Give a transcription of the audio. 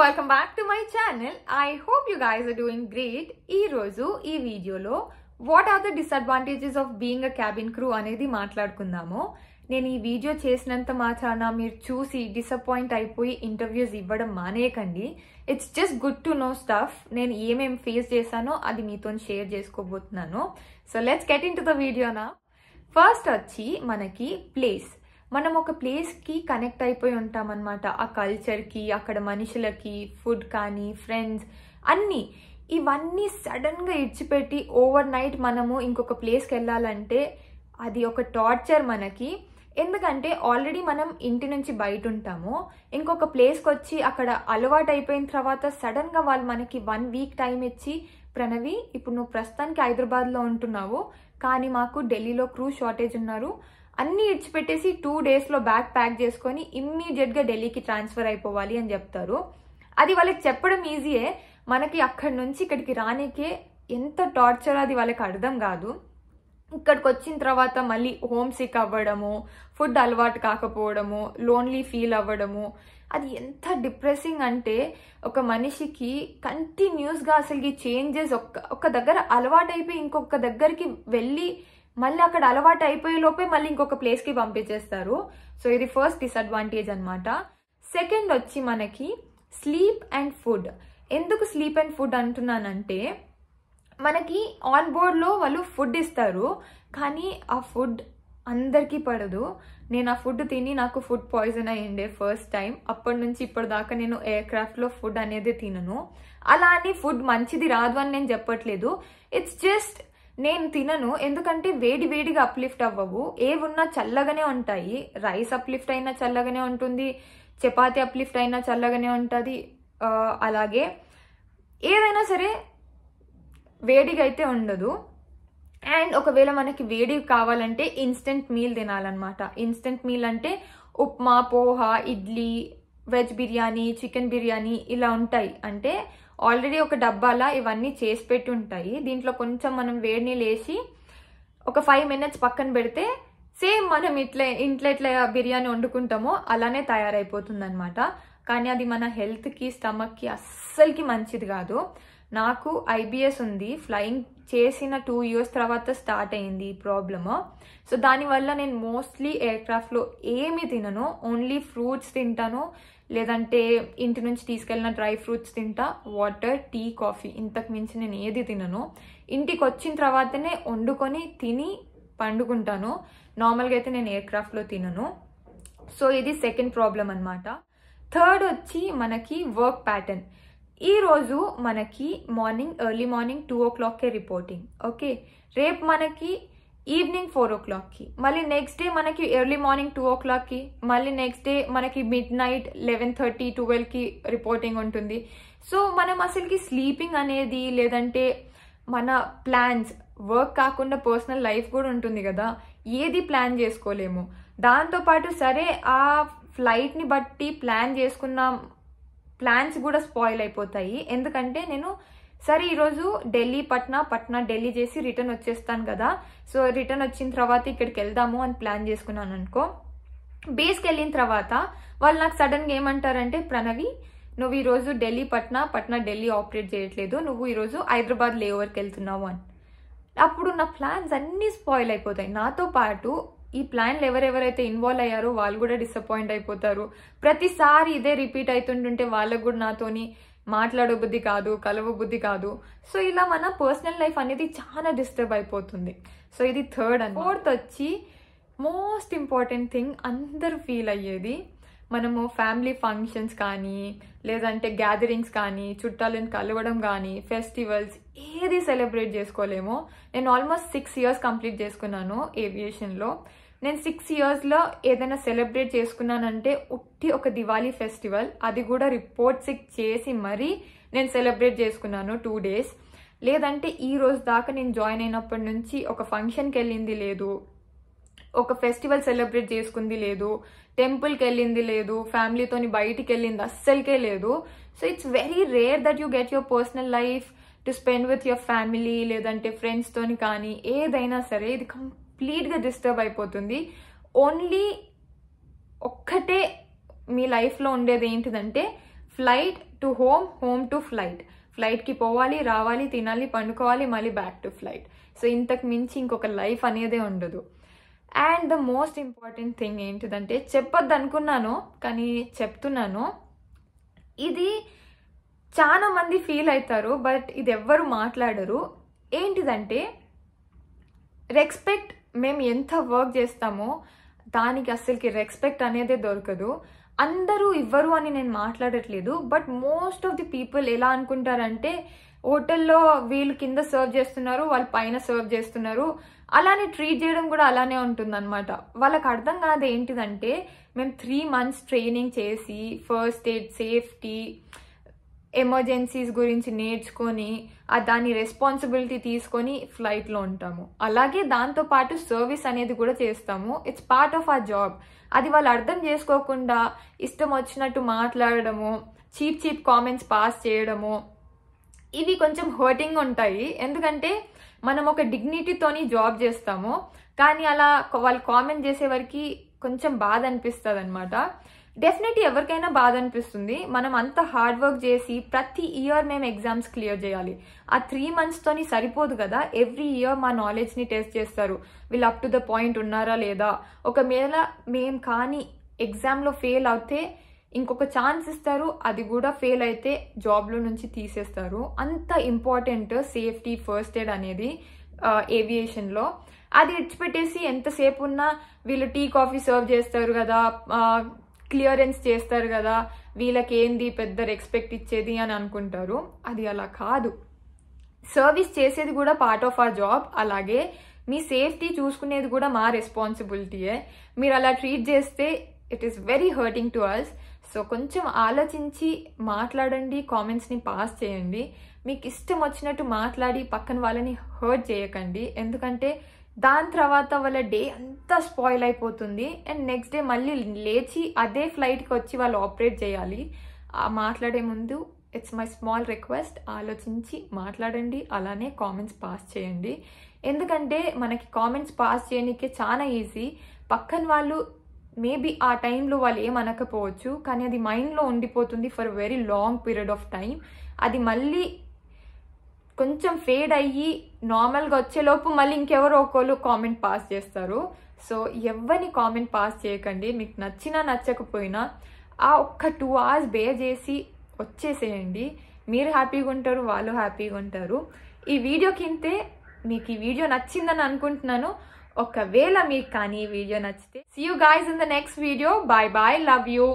welcome back to my channel I hope you guys are doing great ఈ రోజు ఈ వీడియోలో what are the disadvantages of being a cabin crew అనేది మాట్లాడుకుందాము నేను ఈ వీడియో చేసినంత మాత్రాన మీరు చూసి డిసప్పాయింట్ అయిపోయి ఇంటర్వ్యూస్ ఇవ్వడం మానేయకండి it's just good to know stuff నేను ఏమేం ఫేస్ చేశానో అది మీతో షేర్ చేసుకోబోతున్నాను so let's get into the వీడియోనా ఫస్ట్ వచ్చి మనకి ప్లేస్ మనం ఒక ప్లేస్కి కనెక్ట్ అయిపోయి ఉంటాం అనమాట ఆ కల్చర్కి అక్కడ మనుషులకి ఫుడ్ కానీ ఫ్రెండ్స్ అన్నీ ఇవన్నీ సడన్గా ఇడిచిపెట్టి ఓవర్ నైట్ మనము ఇంకొక ప్లేస్కి వెళ్ళాలంటే అది ఒక టార్చర్ మనకి ఎందుకంటే ఆల్రెడీ మనం ఇంటి నుంచి బయట ఉంటాము ఇంకొక ప్లేస్కి వచ్చి అక్కడ అలవాటు అయిపోయిన తర్వాత సడన్గా వాళ్ళు మనకి వన్ వీక్ టైం ఇచ్చి ప్రణవి ఇప్పుడు నువ్వు ప్రస్తుతానికి హైదరాబాద్లో ఉంటున్నావు కానీ మాకు ఢిల్లీలో క్రూ షార్టేజ్ ఉన్నారు అన్ని ఇచ్చిపెట్టేసి టూ డేస్లో బ్యాగ్ ప్యాక్ చేసుకొని ఇమ్మీడియట్గా ఢిల్లీకి ట్రాన్స్ఫర్ అయిపోవాలి అని చెప్తారు అది వాళ్ళకి చెప్పడం ఈజీయే మనకి అక్కడి నుంచి ఇక్కడికి రానికే ఎంత టార్చర్ అది వాళ్ళకి అర్థం కాదు ఇక్కడికి వచ్చిన తర్వాత మళ్ళీ హోమ్ సిక్ అవ్వడము ఫుడ్ అలవాటు కాకపోవడము లోన్లీ ఫీల్ అవ్వడము అది ఎంత డిప్రెసింగ్ అంటే ఒక మనిషికి కంటిన్యూస్గా అసలు ఈ చేంజెస్ ఒక్క ఒక దగ్గర అలవాటైపోయి ఇంకొక దగ్గరికి వెళ్ళి మళ్ళీ అక్కడ అలవాటు అయిపోయే లోపే మళ్ళీ ఇంకొక ప్లేస్కి పంపించేస్తారు సో ఇది ఫస్ట్ డిసడ్వాంటేజ్ అనమాట సెకండ్ వచ్చి మనకి స్లీప్ అండ్ ఫుడ్ ఎందుకు స్లీప్ అండ్ ఫుడ్ అంటున్నానంటే మనకి ఆన్ బోర్డ్లో వాళ్ళు ఫుడ్ ఇస్తారు కానీ ఆ ఫుడ్ అందరికీ పడదు నేను ఆ ఫుడ్ తిని నాకు ఫుడ్ పాయిజన్ అయ్యిండే ఫస్ట్ టైం అప్పటి నుంచి ఇప్పటిదాకా నేను ఎయిర్ క్రాఫ్ట్లో ఫుడ్ అనేది తినను అలా అని ఫుడ్ మంచిది రాదు అని నేను చెప్పట్లేదు ఇట్స్ జస్ట్ నేను తినను ఎందుకంటే వేడి వేడిగా అప్లిఫ్ట్ అవ్వవు ఏవున్నా చల్లగానే ఉంటాయి రైస్ అప్లిఫ్ట్ అయినా చల్లగానే ఉంటుంది చపాతి అప్లిఫ్ట్ అయినా చల్లగానే ఉంటుంది అలాగే ఏదైనా సరే వేడిగా అయితే ఉండదు అండ్ ఒకవేళ మనకి వేడి కావాలంటే ఇన్స్టెంట్ మీల్ తినాలన్నమాట ఇన్స్టెంట్ మీల్ అంటే ఉప్మా పోహా ఇడ్లీ వెజ్ బిర్యానీ చికెన్ బిర్యానీ ఇలా ఉంటాయి అంటే ఆల్రెడీ ఒక డబ్బాలా ఇవన్నీ చేసి పెట్టి ఉంటాయి దీంట్లో కొంచెం మనం వేడి నీళ్ళు వేసి ఒక ఫైవ్ మినిట్స్ పక్కన పెడితే సేమ్ మనం ఇట్లా ఇంట్లో ఎట్లా బిర్యానీ వండుకుంటామో అలానే తయారైపోతుంది అనమాట కానీ అది మన హెల్త్కి స్టమక్కి అస్సలకి మంచిది కాదు నాకు ఐబిఎస్ ఉంది ఫ్లయింగ్ చేసిన టూ ఇయర్స్ తర్వాత స్టార్ట్ అయింది ఈ ప్రాబ్లమ్ సో దానివల్ల నేను మోస్ట్లీ ఎయిర్ క్రాఫ్ట్లో ఏమి తినను ఓన్లీ ఫ్రూట్స్ తింటాను లేదంటే ఇంటి నుంచి తీసుకెళ్ళిన డ్రై ఫ్రూట్స్ తింటా వాటర్ టీ కాఫీ ఇంతకు మించి నేను ఏది తినను ఇంటికి వచ్చిన తర్వాతనే వండుకొని తిని పండుకుంటాను నార్మల్గా అయితే నేను ఎయిర్ క్రాఫ్ట్లో తినను సో ఇది సెకండ్ ప్రాబ్లం అనమాట థర్డ్ వచ్చి మనకి వర్క్ ప్యాటర్న్ ఈరోజు మనకి morning early morning two o క్లాక్కే రిపోర్టింగ్ ఓకే రేపు మనకి ఈవినింగ్ ఫోర్ ఓ క్లాక్కి మళ్ళీ నెక్స్ట్ డే మనకి ఎర్లీ మార్నింగ్ టూ ఓ క్లాక్కి మళ్ళీ నెక్స్ట్ డే మనకి మిడ్ నైట్ లెవెన్ థర్టీ ట్వెల్వ్కి రిపోర్టింగ్ ఉంటుంది సో మనం అసలుకి స్లీపింగ్ అనేది లేదంటే మన ప్లాన్స్ వర్క్ కాకుండా పర్సనల్ లైఫ్ కూడా ఉంటుంది కదా ఏది ప్లాన్ చేసుకోలేము దాంతోపాటు సరే ఆ ఫ్లైట్ని బట్టి ప్లాన్ చేసుకున్న ప్లాన్స్ కూడా స్పాయిల్ అయిపోతాయి ఎందుకంటే నేను సరే ఈరోజు ఢిల్లీ పట్నా పట్నా ఢిల్లీ చేసి రిటర్న్ వచ్చేస్తాను కదా సో రిటర్న్ వచ్చిన తర్వాత ఇక్కడికి వెళ్దాము అని ప్లాన్ చేసుకున్నాను అనుకో బేస్కి వెళ్ళిన తర్వాత వాళ్ళు నాకు సడన్గా ఏమంటారంటే ప్రణవి నువ్వు ఈరోజు ఢిల్లీ పట్నా పట్నా ఢిల్లీ ఆపరేట్ చేయట్లేదు నువ్వు ఈరోజు హైదరాబాద్ లేఓవర్కి వెళ్తున్నావు అని అప్పుడు నా ప్లాన్స్ అన్నీ స్పాయిల్ అయిపోతాయి నాతో పాటు ఈ ప్లాన్లు ఎవరెవరైతే ఇన్వాల్వ్ అయ్యారో వాళ్ళు కూడా డిసప్పాయింట్ అయిపోతారు ప్రతిసారి ఇదే రిపీట్ అవుతుంటుంటే వాళ్ళకు కూడా నాతోని మాట్లాడే బుద్ధి కాదు కలవ బుద్ధి కాదు సో ఇలా మన పర్సనల్ లైఫ్ అనేది చాలా డిస్టర్బ్ అయిపోతుంది సో ఇది థర్డ్ అండ్ ఫోర్త్ వచ్చి మోస్ట్ ఇంపార్టెంట్ థింగ్ అందరు ఫీల్ అయ్యేది మనము ఫ్యామిలీ ఫంక్షన్స్ కానీ లేదంటే గ్యాదరింగ్స్ కానీ చుట్టాలను కలవడం కానీ ఫెస్టివల్స్ ఏది సెలబ్రేట్ చేసుకోలేమో నేను ఆల్మోస్ట్ సిక్స్ ఇయర్స్ కంప్లీట్ చేసుకున్నాను ఏవియేషన్లో నేను సిక్స్ ఇయర్స్లో ఏదైనా సెలబ్రేట్ చేసుకున్నానంటే ఉట్టి ఒక దివాళీ ఫెస్టివల్ అది కూడా రిపోర్ట్ చేసి మరీ నేను సెలబ్రేట్ చేసుకున్నాను టూ డేస్ లేదంటే ఈ రోజు దాకా నేను జాయిన్ అయినప్పటి నుంచి ఒక ఫంక్షన్కి వెళ్ళింది లేదు ఒక ఫెస్టివల్ సెలబ్రేట్ చేసుకుంది లేదు టెంపుల్కి వెళ్ళింది లేదు ఫ్యామిలీతోని బయటికి వెళ్ళింది అస్సలకే లేదు so it's very rare that you get your personal life to spend with your family లేదంటే ఫ్రెండ్స్తోని కానీ ఏదైనా సరే ఇది కంప్ కంప్లీట్గా డిస్టర్బ్ అయిపోతుంది ఓన్లీ ఒక్కటే మీ లైఫ్లో ఉండేది ఏంటిదంటే flight to home home to flight ఫ్లైట్కి పోవాలి రావాలి తినాలి పండుకోవాలి మళ్ళీ బ్యాక్ టు ఫ్లైట్ సో ఇంతకు మించి ఇంకొక లైఫ్ అనేదే ఉండదు and the most important thing ఏంటిదంటే చెప్పొద్దు అనుకున్నాను కానీ చెప్తున్నాను ఇది చాలా మంది ఫీల్ అవుతారు బట్ ఇది ఎవ్వరు మాట్లాడరు ఏంటిదంటే రెస్పెక్ట్ మేము ఎంత వర్క్ చేస్తామో దానికి అస్సలకి రెస్పెక్ట్ అనేదే దొరకదు అందరూ ఇవ్వరు అని నేను మాట్లాడట్లేదు but most of the people ఎలా అనుకుంటారంటే హోటల్లో వీళ్ళు కింద సర్వ్ చేస్తున్నారు వాళ్ళు పైన సర్వ్ చేస్తున్నారు అలానే ట్రీట్ చేయడం కూడా అలానే ఉంటుందన్నమాట వాళ్ళకి అర్థం కాదు ఏంటిదంటే మేము త్రీ మంత్స్ ట్రైనింగ్ చేసి ఫస్ట్ ఎయిడ్ సేఫ్టీ ఎమర్జెన్సీస్ గురించి నేర్చుకొని ఆ దాని రెస్పాన్సిబిలిటీ తీసుకొని ఫ్లైట్లో ఉంటాము అలాగే దాంతోపాటు సర్వీస్ అనేది కూడా చేస్తాము it's part of a job అది వాళ్ళు అర్థం చేసుకోకుండా ఇష్టం వచ్చినట్టు మాట్లాడడము చీప్ చీప్ కామెంట్స్ పాస్ చేయడము ఇవి కొంచెం హర్టింగ్ ఉంటాయి ఎందుకంటే మనం ఒక డిగ్నిటీతోని జాబ్ చేస్తాము కానీ అలా వాళ్ళు కామెంట్ చేసే కొంచెం బాధ అనిపిస్తుంది అనమాట డెఫినెట్లీ ఎవరికైనా బాధ అనిపిస్తుంది మనం అంత హార్డ్ వర్క్ చేసి ప్రతి ఇయర్ మేము ఎగ్జామ్స్ క్లియర్ చేయాలి ఆ త్రీ మంత్స్తోని సరిపోదు కదా ఎవ్రీ ఇయర్ మా నాలెడ్జ్ని టెస్ట్ చేస్తారు వీళ్ళు అప్ టు ద పాయింట్ ఉన్నారా లేదా ఒకవేళ మేము కానీ ఎగ్జామ్లో ఫెయిల్ అవుతే ఇంకొక ఛాన్స్ ఇస్తారు అది కూడా ఫెయిల్ అయితే జాబ్లో నుంచి తీసేస్తారు అంత ఇంపార్టెంట్ సేఫ్టీ ఫస్ట్ ఎయిడ్ అనేది ఏవియేషన్లో అది ఇచ్చిపెట్టేసి ఎంతసేపు ఉన్నా వీళ్ళు టీ కాఫీ సర్వ్ చేస్తారు కదా క్లియరెన్స్ చేస్తారు కదా వీళ్ళకి ఏంది పెద్ద రెస్పెక్ట్ ఇచ్చేది అని అనుకుంటారు అది అలా కాదు సర్వీస్ చేసేది కూడా పార్ట్ ఆఫ్ ఆర్ జాబ్ అలాగే మీ సేఫ్టీ చూసుకునేది కూడా మా రెస్పాన్సిబిలిటీయే మీరు అలా ట్రీట్ చేస్తే it is very hurting to us so కొంచెం ఆలోచించి మాట్లాడండి కామెంట్స్ని పాస్ చేయండి మీకు ఇష్టం వచ్చినట్టు మాట్లాడి పక్కన వాళ్ళని హర్ట్ చేయకండి ఎందుకంటే దాని తర్వాత వాళ్ళ డే అంతా స్పాయిల్ అయిపోతుంది అండ్ నెక్స్ట్ డే మళ్ళీ లేచి అదే ఫ్లైట్కి వచ్చి వాళ్ళు ఆపరేట్ చేయాలి మాట్లాడే ముందు ఇట్స్ మై స్మాల్ రిక్వెస్ట్ ఆలోచించి మాట్లాడండి అలానే కామెంట్స్ పాస్ చేయండి ఎందుకంటే మనకి కామెంట్స్ పాస్ చేయడానికి చాలా ఈజీ పక్కన వాళ్ళు మేబీ ఆ టైంలో వాళ్ళు ఏమనకపోవచ్చు కానీ అది మైండ్లో ఉండిపోతుంది for very long period of time అది మళ్ళీ కొంచెం ఫేడ్ అయ్యి నార్మల్గా వచ్చేలోపు మళ్ళీ ఇంకెవరో ఒకళ్ళు కామెంట్ పాస్ చేస్తారు సో ఎవరిని కామెంట్ పాస్ చేయకండి మీకు నచ్చినా నచ్చకపోయినా ఆ ఒక్క టూ అవర్స్ బే చేసి వచ్చేసేయండి మీరు హ్యాపీగా ఉంటారు వాళ్ళు హ్యాపీగా ఉంటారు ఈ వీడియో కింతే మీకు ఈ వీడియో నచ్చిందని అనుకుంటున్నాను ఒకవేళ మీకు కానీ ఈ వీడియో నచ్చితే see you guys in the next video bye bye love you